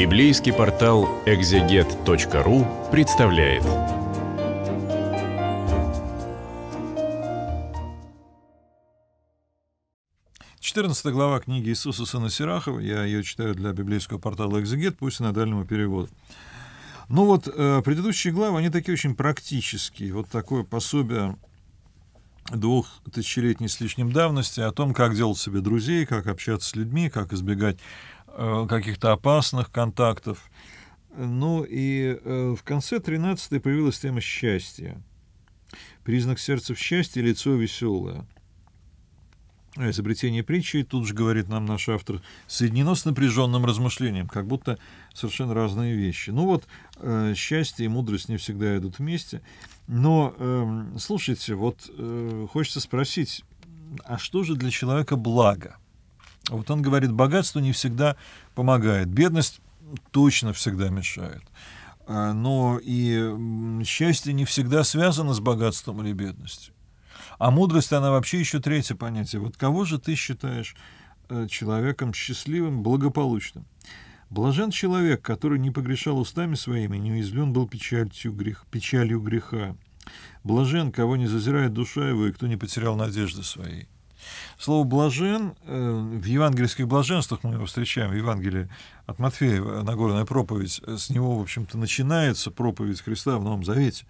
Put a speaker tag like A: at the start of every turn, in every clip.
A: Библейский портал экзегет.ру представляет. Четырнадцатая глава книги Иисуса Сына Сирахова. Я ее читаю для библейского портала «Экзегет», пусть и на дальнему переводу. Ну вот, э, предыдущие главы, они такие очень практические. Вот такое пособие двух тысячелетней с лишним давности о том, как делать себе друзей, как общаться с людьми, как избегать Э, каких-то опасных контактов. Ну и э, в конце 13 появилась тема счастья. Признак сердца в счастье – лицо веселое. Изобретение притчи, тут же говорит нам наш автор, соединено с напряженным размышлением, как будто совершенно разные вещи. Ну вот, э, счастье и мудрость не всегда идут вместе. Но, э, слушайте, вот э, хочется спросить, а что же для человека благо? Вот он говорит, богатство не всегда помогает, бедность точно всегда мешает. А, но и счастье не всегда связано с богатством или бедностью. А мудрость, она вообще еще третье понятие. Вот кого же ты считаешь э, человеком счастливым, благополучным? Блажен человек, который не погрешал устами своими, не уязвлен был печалью, грех, печалью греха. Блажен, кого не зазирает душа его, и кто не потерял надежды своей. Слово «блажен» э, в евангельских блаженствах мы его встречаем, в Евангелии от Матфея, э, Нагорная проповедь, э, с него, в общем-то, начинается проповедь Христа в Новом Завете.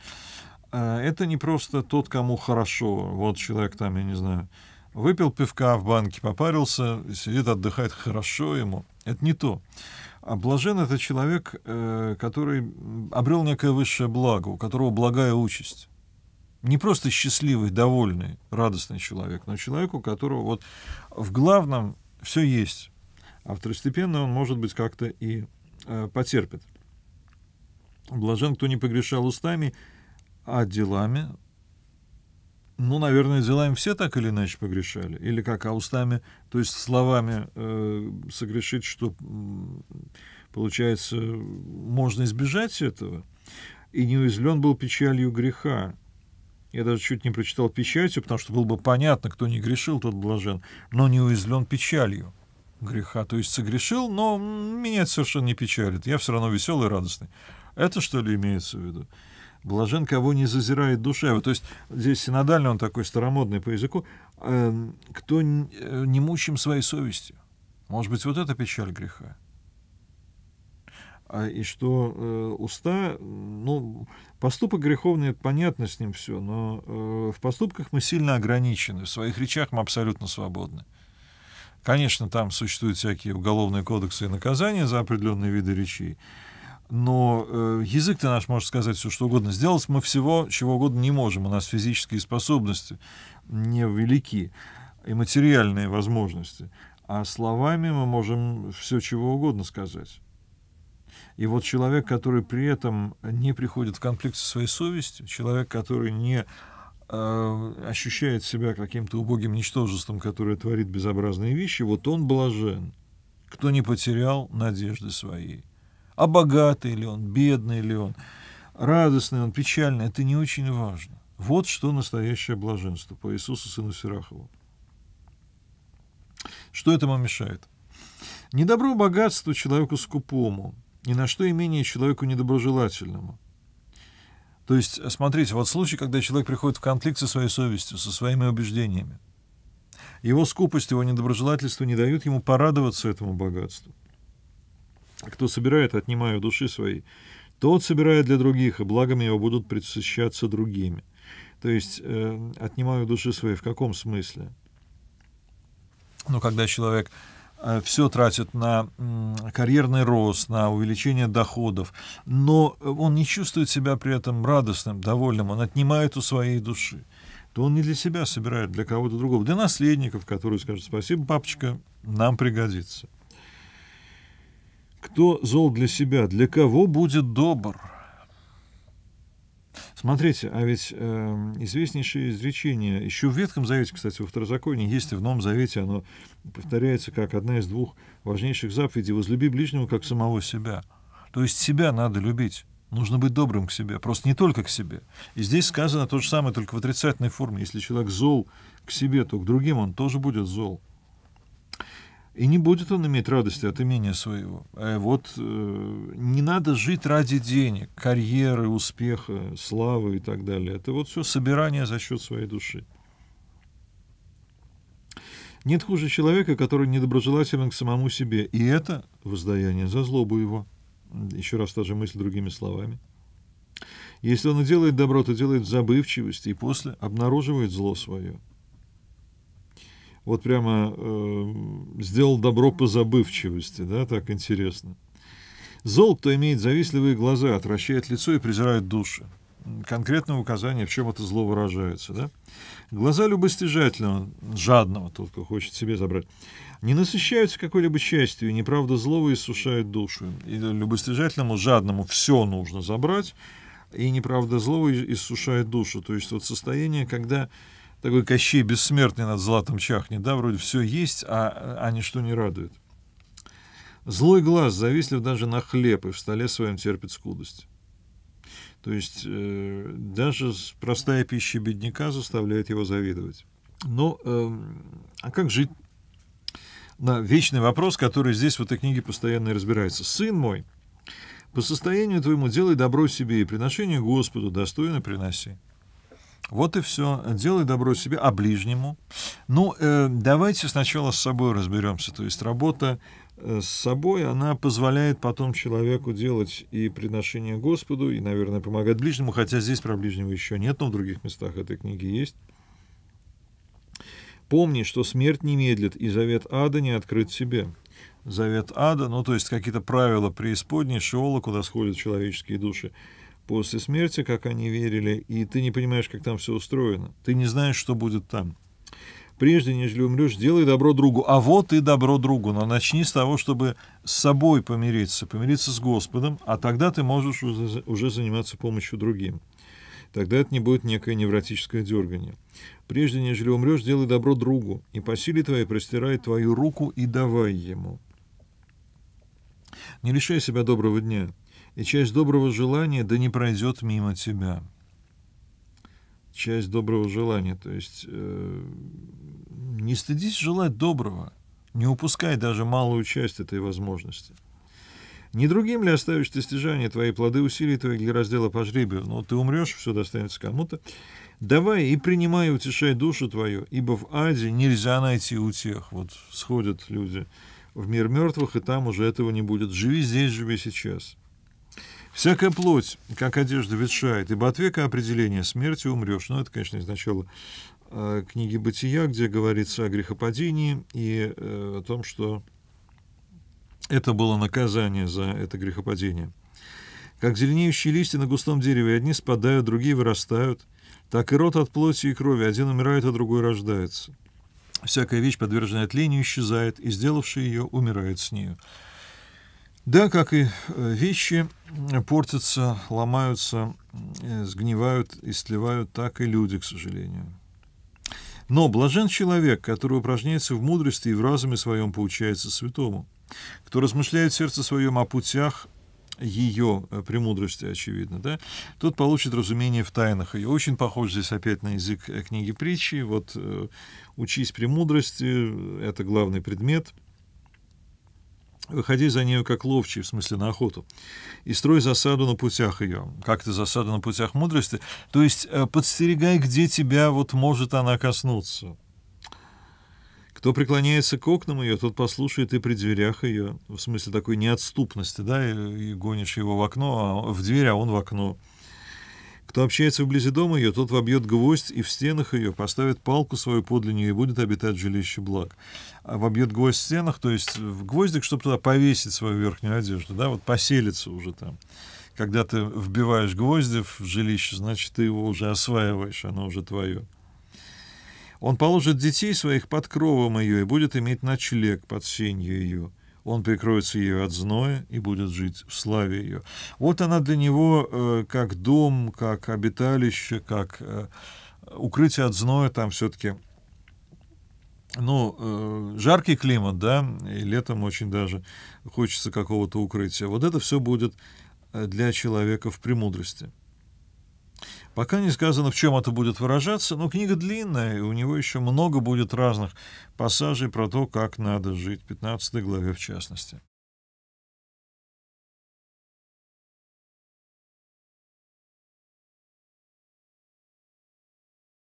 A: А, это не просто тот, кому хорошо, вот человек там, я не знаю, выпил пивка в банке, попарился, сидит, отдыхает, хорошо ему. Это не то. А блажен — это человек, который обрел некое высшее благо, у которого благая участь не просто счастливый, довольный, радостный человек, но человек, у которого вот в главном все есть, а второстепенно он, может быть, как-то и э, потерпит. Блажен, кто не погрешал устами, а делами, ну, наверное, делами все так или иначе погрешали. Или как, а устами, то есть словами э, согрешить, что, получается, можно избежать этого. И не уязвлен был печалью греха. Я даже чуть не прочитал печатью, потому что было бы понятно, кто не грешил, тот блажен, но не уязвлен печалью греха. То есть согрешил, но меня это совершенно не печалит. Я все равно веселый и радостный. Это что ли имеется в виду? Блажен, кого не зазирает душа. Вот, то есть здесь синодальный, он такой старомодный по языку. Эм, кто э, не мучим своей совестью. Может быть, вот это печаль греха. А, и что э, уста, ну, поступок греховный, это понятно с ним все, но э, в поступках мы сильно ограничены, в своих речах мы абсолютно свободны. Конечно, там существуют всякие уголовные кодексы и наказания за определенные виды речей, но э, язык-то наш может сказать все, что угодно. Сделать мы всего, чего угодно не можем, у нас физические способности не велики, и материальные возможности, а словами мы можем все, чего угодно сказать. И вот человек, который при этом не приходит в конфликт со своей совестью, человек, который не э, ощущает себя каким-то убогим ничтожеством, которое творит безобразные вещи, вот он блажен, кто не потерял надежды своей. А богатый ли он, бедный ли он, радостный он, печальный, это не очень важно. Вот что настоящее блаженство по Иисусу Сыну Сирахову. Что этому мешает? Недобро богатству человеку скупому, ни на что и менее человеку недоброжелательному. То есть, смотрите, вот случай, когда человек приходит в конфликт со своей совестью, со своими убеждениями. Его скупость, его недоброжелательство не дают ему порадоваться этому богатству. Кто собирает, отнимая души своей, тот собирает для других, и благами его будут предсыщаться другими. То есть, э, отнимаю души свои, в каком смысле? Ну, когда человек Э, все тратит на карьерный рост, на увеличение доходов, но он не чувствует себя при этом радостным, довольным, он отнимает у своей души то он не для себя собирает, для кого-то другого, для наследников, которые скажут спасибо, папочка, нам пригодится. Кто зол для себя, для кого будет добр? Смотрите, а ведь э, известнейшее изречение, еще в Ветхом Завете, кстати, во Второзаконии есть, и в Новом Завете оно повторяется как одна из двух важнейших заповедей «возлюби ближнего, как самого себя». То есть себя надо любить. Нужно быть добрым к себе, просто не только к себе. И здесь сказано то же самое, только в отрицательной форме. Если человек зол к себе, то к другим он тоже будет зол. И не будет он иметь радости от имения своего. А вот э, не надо жить ради денег, карьеры, успеха, славы и так далее. Это вот все собирание за счет своей души. Нет хуже человека, который недоброжелателен к самому себе. И это воздаяние за злобу его. Еще раз та же мысль другими словами. Если он и делает добро, то делает забывчивость, и после обнаруживает зло свое вот прямо э, сделал добро по забывчивости, да, так интересно. Зол, кто имеет завистливые глаза, отвращает лицо и презирает души. Конкретное указание, в чем это зло выражается. Да? Глаза любостяжательного, жадного, тот, кто хочет себе забрать, не насыщаются какой-либо счастью, неправда злого иссушает душу. И любостяжательному, жадному все нужно забрать, и неправда злого иссушает душу. То есть вот состояние, когда такой Кощей бессмертный над златом чахнет, да, вроде все есть, а, а ничто не радует. Злой глаз, завистлив даже на хлеб, и в столе своем терпит скудость. То есть э, даже простая пища бедняка заставляет его завидовать. Но э, а как жить? На вечный вопрос, который здесь в этой книге постоянно разбирается. «Сын мой, по состоянию твоему делай добро себе и приношение Господу достойно приноси». Вот и все. Делай добро себе, а ближнему. Ну, э, давайте сначала с собой разберемся. То есть работа э, с собой, она позволяет потом человеку делать и приношение Господу, и, наверное, помогать ближнему, хотя здесь про ближнего еще нет, но в других местах этой книги есть. Помни, что смерть не медлит, и завет ада не открыт себе. Завет ада, ну, то есть какие-то правила преисподней, шеола, куда сходят человеческие души – после смерти, как они верили, и ты не понимаешь, как там все устроено. Ты не знаешь, что будет там. Прежде, нежели умрешь, делай добро другу. А вот и добро другу, но начни с того, чтобы с собой помириться, помириться с Господом, а тогда ты можешь уже, заниматься помощью другим. Тогда это не будет некое невротическое дергание. Прежде, нежели умрешь, делай добро другу, и по силе твоей простирай твою руку и давай ему. Не лишай себя доброго дня и часть доброго желания да не пройдет мимо тебя. Часть доброго желания, то есть э, не стыдись желать доброго, не упускай даже малую часть этой возможности. Не другим ли оставишь ты стяжание твои плоды усилий твоих для раздела по жребию? Но ну, ты умрешь, все достанется кому-то. Давай и принимай, утешай душу твою, ибо в аде нельзя найти утех. Вот сходят люди в мир мертвых, и там уже этого не будет. Живи здесь, живи сейчас. Всякая плоть, как одежда, ветшает, ибо от века определения смерти умрешь. Но ну, это, конечно, изначало э, книги «Бытия», где говорится о грехопадении и э, о том, что это было наказание за это грехопадение. Как зеленеющие листья на густом дереве, одни спадают, другие вырастают, так и рот от плоти и крови, один умирает, а другой рождается. Всякая вещь, подверженная тлению, исчезает, и сделавший ее умирает с нею. Да, как и э, вещи э, портятся, ломаются, э, сгнивают и сливают, так и люди, к сожалению. Но блажен человек, который упражняется в мудрости и в разуме своем получается святому, кто размышляет в сердце своем о путях ее премудрости, очевидно, да, тот получит разумение в тайнах. ее. очень похож здесь опять на язык книги притчи. Вот «Учись премудрости» — это главный предмет — Выходи за нею как ловчий, в смысле на охоту, и строй засаду на путях ее. Как ты засада на путях мудрости? То есть э, подстерегай, где тебя вот может она коснуться. Кто преклоняется к окнам ее, тот послушает и при дверях ее, в смысле такой неотступности, да, и, и гонишь его в окно, а в дверь, а он в окно. Кто общается вблизи дома ее, тот вобьет гвоздь и в стенах ее поставит палку свою подле нее и будет обитать в жилище благ. А вобьет гвоздь в стенах, то есть в гвоздик, чтобы туда повесить свою верхнюю одежду, да, вот поселиться уже там. Когда ты вбиваешь гвозди в жилище, значит, ты его уже осваиваешь, оно уже твое. Он положит детей своих под кровом ее и будет иметь ночлег под сенью ее он прикроется ею от зноя и будет жить в славе ее. Вот она для него э, как дом, как обиталище, как э, укрытие от зноя, там все-таки ну, э, жаркий климат, да, и летом очень даже хочется какого-то укрытия. Вот это все будет э, для человека в премудрости. Пока не сказано, в чем это будет выражаться, но книга длинная, и у него еще много будет разных пассажей про то, как надо жить, в 15 главе в частности.